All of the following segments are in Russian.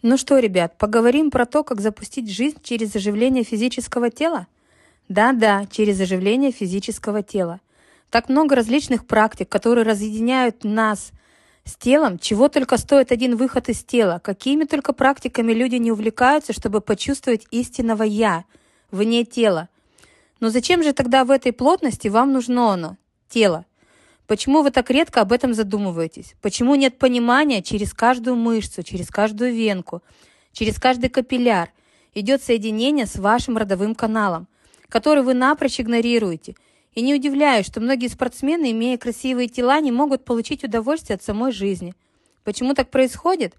Ну что, ребят, поговорим про то, как запустить жизнь через оживление физического тела? Да-да, через оживление физического тела. Так много различных практик, которые разъединяют нас с телом, чего только стоит один выход из тела, какими только практиками люди не увлекаются, чтобы почувствовать истинного «я» вне тела. Но ну зачем же тогда в этой плотности вам нужно оно, тело? Почему вы так редко об этом задумываетесь? Почему нет понимания через каждую мышцу, через каждую венку, через каждый капилляр идет соединение с вашим родовым каналом, который вы напрочь игнорируете? И не удивляюсь, что многие спортсмены, имея красивые тела, не могут получить удовольствие от самой жизни. Почему так происходит?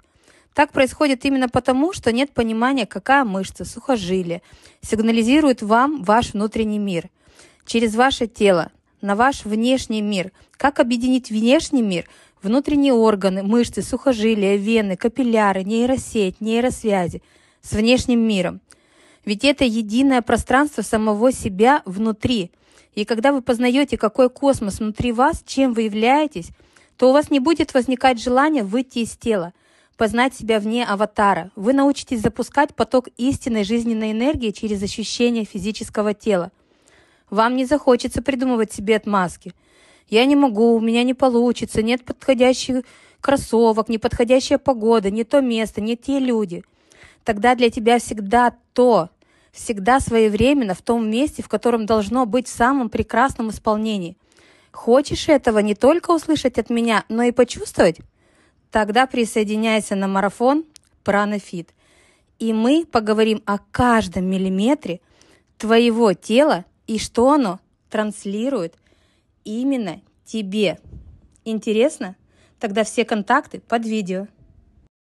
Так происходит именно потому, что нет понимания, какая мышца, сухожилие сигнализирует вам ваш внутренний мир – через ваше тело, на ваш внешний мир. Как объединить внешний мир, внутренние органы, мышцы, сухожилия, вены, капилляры, нейросеть, нейросвязи с внешним миром? Ведь это единое пространство самого себя внутри. И когда вы познаете, какой космос внутри вас, чем вы являетесь, то у вас не будет возникать желания выйти из тела, познать себя вне аватара. Вы научитесь запускать поток истинной жизненной энергии через ощущение физического тела. Вам не захочется придумывать себе отмазки. Я не могу, у меня не получится, нет подходящих кроссовок, неподходящая погода, не то место, не те люди. Тогда для тебя всегда то, всегда своевременно в том месте, в котором должно быть в самом прекрасном исполнении. Хочешь этого не только услышать от меня, но и почувствовать? Тогда присоединяйся на марафон «Пранофит». И мы поговорим о каждом миллиметре твоего тела и что оно транслирует именно тебе. Интересно? Тогда все контакты под видео.